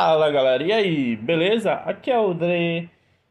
Fala galera, e aí, beleza? Aqui é o Dre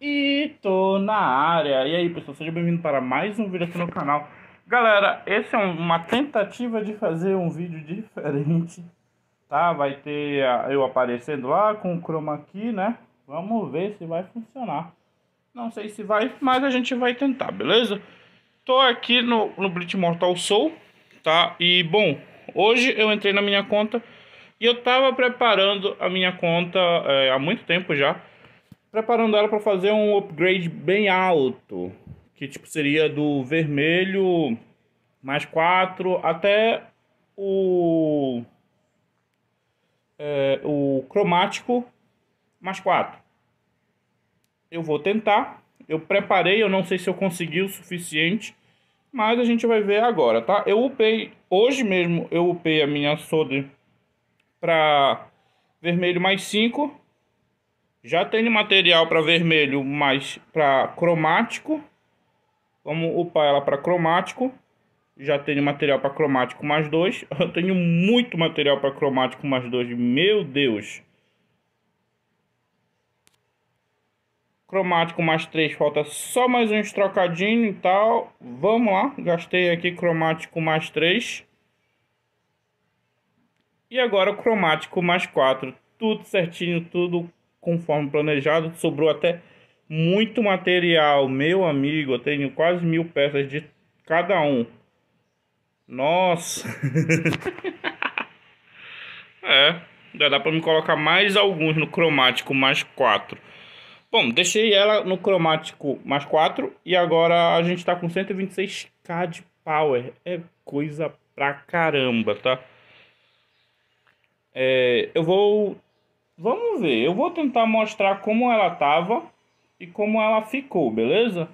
e tô na área. E aí pessoal, seja bem-vindo para mais um vídeo aqui no canal. Galera, esse é uma tentativa de fazer um vídeo diferente, tá? Vai ter eu aparecendo lá com o chroma aqui, né? Vamos ver se vai funcionar. Não sei se vai, mas a gente vai tentar, beleza? Tô aqui no, no Blitz Mortal Soul, tá? E bom, hoje eu entrei na minha conta e eu estava preparando a minha conta é, há muito tempo já, preparando ela para fazer um upgrade bem alto, que tipo seria do vermelho mais 4 até o é, o cromático mais 4. Eu vou tentar. Eu preparei, eu não sei se eu consegui o suficiente, mas a gente vai ver agora, tá? Eu upei hoje mesmo, eu upei a minha Sode para vermelho mais 5. Já tenho material para vermelho mais para cromático. Vamos upar ela para cromático. Já tenho material para cromático mais 2. Eu tenho muito material para cromático mais 2. Meu Deus! Cromático mais 3, falta só mais uns trocadinhos e tal. Vamos lá, gastei aqui cromático mais 3. E agora o cromático mais 4. Tudo certinho, tudo conforme planejado. Sobrou até muito material. Meu amigo, eu tenho quase mil peças de cada um. Nossa! é, já dá pra me colocar mais alguns no cromático mais 4. Bom, deixei ela no cromático mais 4 e agora a gente tá com 126k de power. É coisa pra caramba, tá? É, eu vou. Vamos ver. Eu vou tentar mostrar como ela tava e como ela ficou, beleza?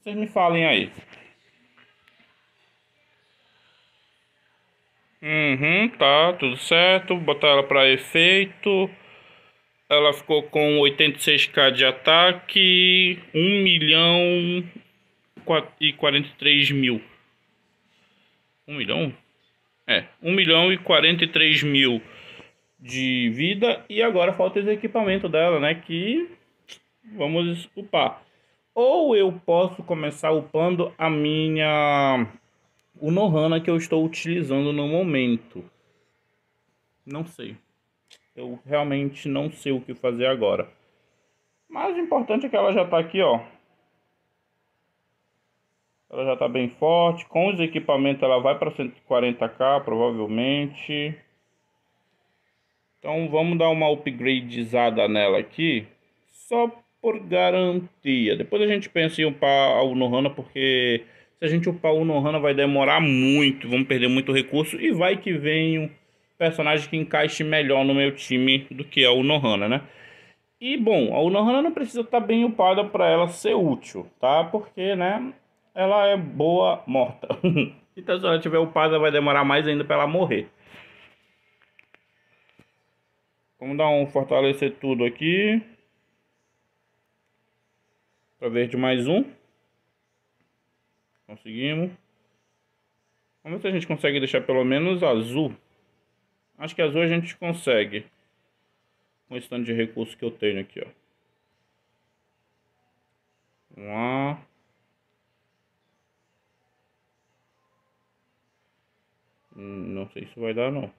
Vocês me falem aí. Uhum, tá, tudo certo. Vou botar ela para efeito. Ela ficou com 86k de ataque, 1 é, milhão e 43 mil. 1 milhão? É, 1 milhão e 43 mil de vida e agora falta esse equipamento dela, né? Que vamos upar. Ou eu posso começar upando a minha o Nohana que eu estou utilizando no momento. Não sei. Eu realmente não sei o que fazer agora. Mas o importante é que ela já está aqui, ó. Ela já está bem forte. Com os equipamentos ela vai para 140k, provavelmente. Então vamos dar uma upgradezada nela aqui, só por garantia. Depois a gente pensa em upar a Unohana, porque se a gente upar a Unohana vai demorar muito, vamos perder muito recurso e vai que venha um personagem que encaixe melhor no meu time do que a Unohana, né? E bom, a Unohana não precisa estar tá bem upada para ela ser útil, tá? Porque, né, ela é boa morta. então se ela tiver upada vai demorar mais ainda para ela morrer. Vamos dar um fortalecer tudo aqui. para ver de mais um. Conseguimos. Vamos ver se a gente consegue deixar pelo menos azul. Acho que azul a gente consegue. Com esse tanto de recurso que eu tenho aqui, ó. Vamos lá. Não sei se vai dar, não.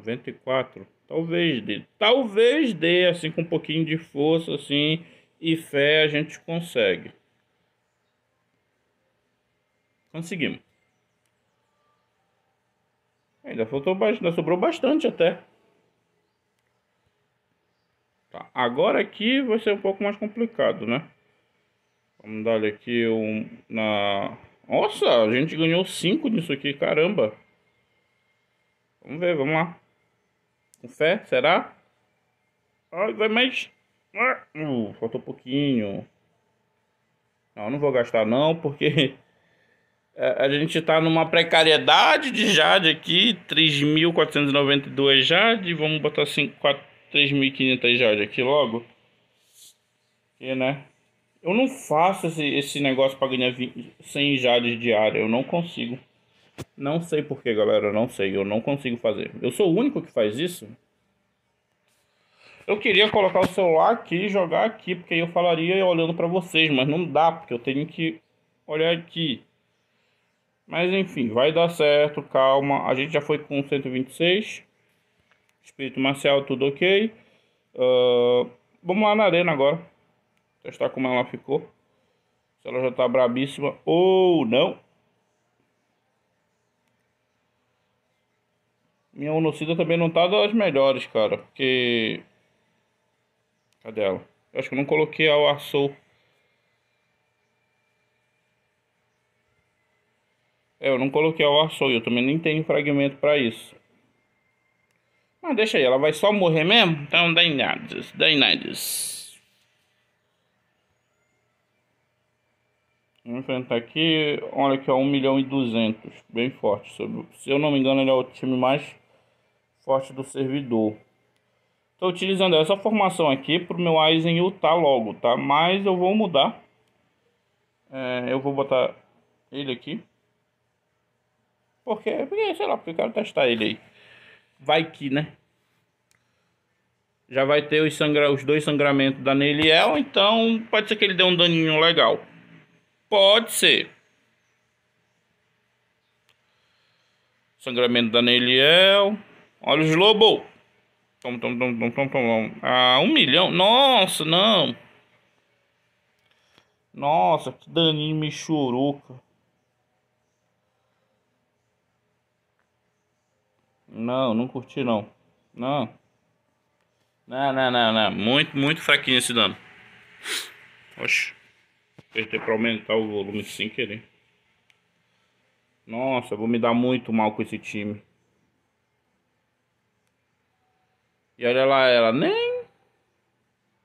94. Talvez dê. Talvez dê, assim, com um pouquinho de força, assim, e fé, a gente consegue. Conseguimos. Ainda faltou bastante, ainda sobrou bastante até. Tá, agora aqui vai ser um pouco mais complicado, né? Vamos dar aqui um... Na... Nossa, a gente ganhou 5 nisso aqui, caramba. Vamos ver, vamos lá. Com fé, será? Ai, vai mais. Ah, uh, faltou pouquinho. Não, não vou gastar não, porque é, a gente tá numa precariedade de Jade aqui. 3.492 Jade. Vamos botar assim, 3.500 Jade aqui logo. E, né? Eu não faço esse, esse negócio para ganhar 20, 100 Jades diária. Eu não consigo. Não sei porquê, galera. Não sei. Eu não consigo fazer. Eu sou o único que faz isso. Eu queria colocar o celular aqui e jogar aqui, porque aí eu falaria olhando para vocês, mas não dá, porque eu tenho que olhar aqui. Mas enfim, vai dar certo, calma. A gente já foi com 126. Espírito marcial, tudo ok. Uh, vamos lá na arena agora. Testar como ela ficou. Se ela já tá brabíssima ou não. Minha unocida também não tá das melhores, cara. Porque. Cadê ela? Eu acho que eu não coloquei a Warsoul. É, eu não coloquei a e Eu também nem tenho fragmento pra isso. Mas deixa aí, ela vai só morrer mesmo? Então, nada daí nada Vamos enfrentar aqui. Olha aqui, ó, 1 milhão e 200. Bem forte. Se eu não me engano, ele é o time mais forte do servidor. Estou utilizando essa formação aqui para o meu Aizen ultar tá logo, tá? Mas eu vou mudar. É, eu vou botar ele aqui. Porque, porque, sei lá, porque eu quero testar ele aí. Vai que, né? Já vai ter os, sangra, os dois sangramentos da Neliel, então pode ser que ele dê um daninho legal. Pode ser. Sangramento da Neliel. Olha os lobo. Tom, tom, tom, tom, tom, tom. Ah, um milhão. Nossa, não. Nossa, que daninho me chorou, Não, não curti não. Não. Não, não, não, não. Muito, muito fraquinho esse dano. Oxe. Apertei pra aumentar o volume sem querer. Nossa, vou me dar muito mal com esse time. E olha lá, ela nem.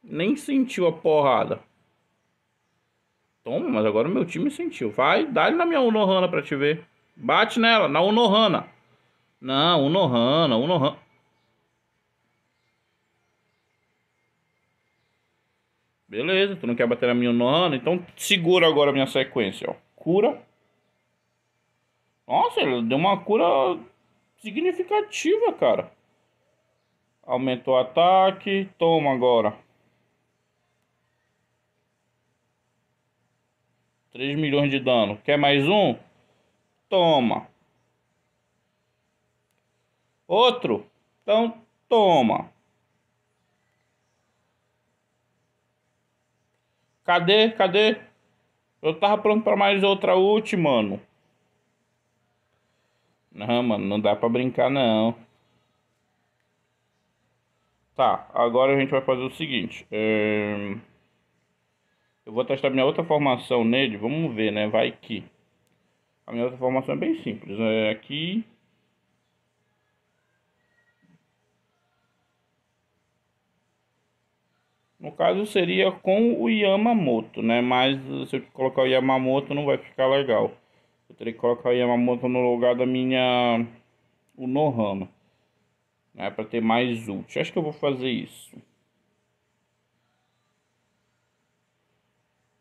Nem sentiu a porrada. Toma, mas agora o meu time sentiu. Vai, dá-lhe na minha Unohana pra te ver. Bate nela, na Unohana. Não, Unohana, Unohana. Beleza, tu não quer bater na minha Unohana, então segura agora a minha sequência, ó. Cura. Nossa, ele deu uma cura significativa, cara. Aumentou o ataque. Toma agora. 3 milhões de dano. Quer mais um? Toma. Outro? Então toma. Cadê? Cadê? Eu tava pronto pra mais outra ult, mano. Não, mano, não dá pra brincar não. Tá, agora a gente vai fazer o seguinte. É... Eu vou testar minha outra formação nele, vamos ver, né? Vai que. A minha outra formação é bem simples. É aqui. No caso seria com o Yamamoto, né? Mas se eu colocar o Yamamoto não vai ficar legal. Eu teria que colocar o Yamamoto no lugar da minha. O Nohama né, para ter mais ult. Acho que eu vou fazer isso.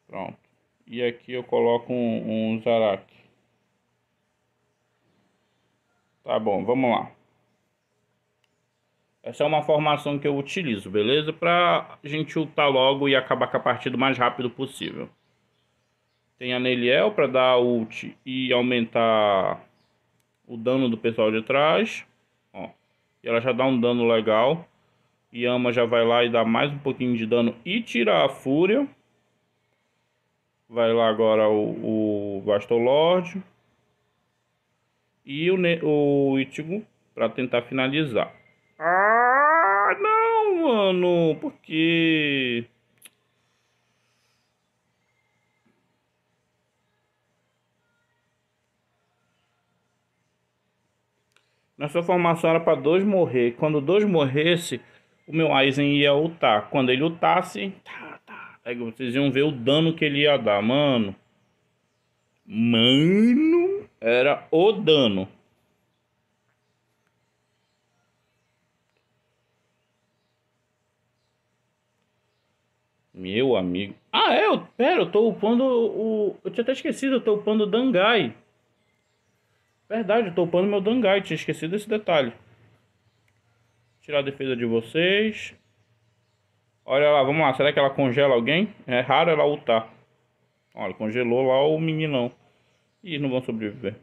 Pronto. E aqui eu coloco um, um Zarak. Tá bom, vamos lá. Essa é uma formação que eu utilizo, beleza? Pra gente ultar logo e acabar com a partida o mais rápido possível. Tem a Neliel para dar ult e aumentar o dano do pessoal de trás e ela já dá um dano legal. Yama já vai lá e dá mais um pouquinho de dano e tira a fúria. Vai lá agora o, o Bastolord. E o, o Itigo para tentar finalizar. Ah, não, mano. Por quê? sua formação era para dois morrer. Quando dois morresse, o meu Aizen ia lutar Quando ele lutasse tá, tá. Aí vocês iam ver o dano que ele ia dar, mano. Mano, era o dano. Meu amigo. Ah, é, eu, pera, eu tô upando o. Eu tinha até esquecido, eu tô upando o Dangai. Verdade, tô upando meu Dangai, tinha esquecido esse detalhe. Tirar a defesa de vocês. Olha lá, vamos lá, será que ela congela alguém? É raro ela ultar. Olha, congelou lá o meninão. E não vão sobreviver.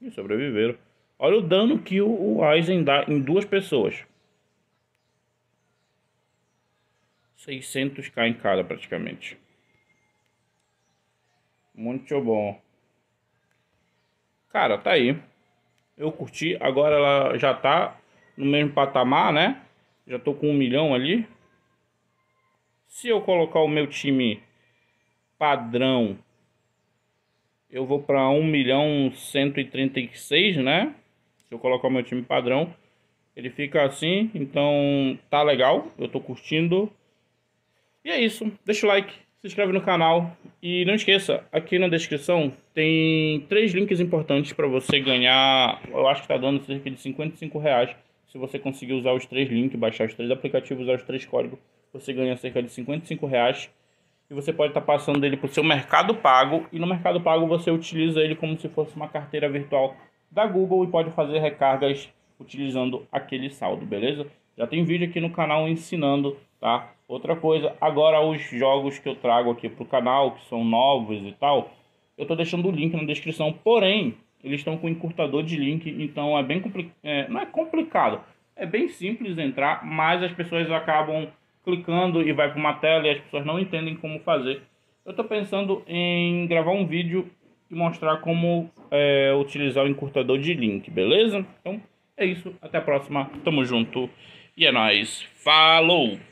E sobreviveram. Olha o dano que o Aizen dá em duas pessoas. 600k em cada praticamente. Muito bom. Cara, tá aí. Eu curti. Agora ela já tá no mesmo patamar, né? Já tô com um milhão ali. Se eu colocar o meu time padrão, eu vou para 1 milhão 136, né? Se eu colocar o meu time padrão, ele fica assim. Então tá legal. Eu tô curtindo. E é isso. Deixa o like inscreve no canal e não esqueça, aqui na descrição tem três links importantes para você ganhar, eu acho que está dando cerca de 55 reais. Se você conseguir usar os três links, baixar os três aplicativos, usar os três códigos, você ganha cerca de 55 reais. E você pode estar tá passando ele para o seu Mercado Pago. E no Mercado Pago você utiliza ele como se fosse uma carteira virtual da Google e pode fazer recargas utilizando aquele saldo, beleza? Já tem vídeo aqui no canal ensinando, tá? Outra coisa, agora os jogos que eu trago aqui para o canal, que são novos e tal, eu estou deixando o link na descrição, porém, eles estão com encurtador de link, então é bem complicado, é, não é complicado, é bem simples entrar, mas as pessoas acabam clicando e vai para uma tela e as pessoas não entendem como fazer. Eu estou pensando em gravar um vídeo e mostrar como é, utilizar o encurtador de link, beleza? Então é isso, até a próxima, tamo junto e é nóis, falou!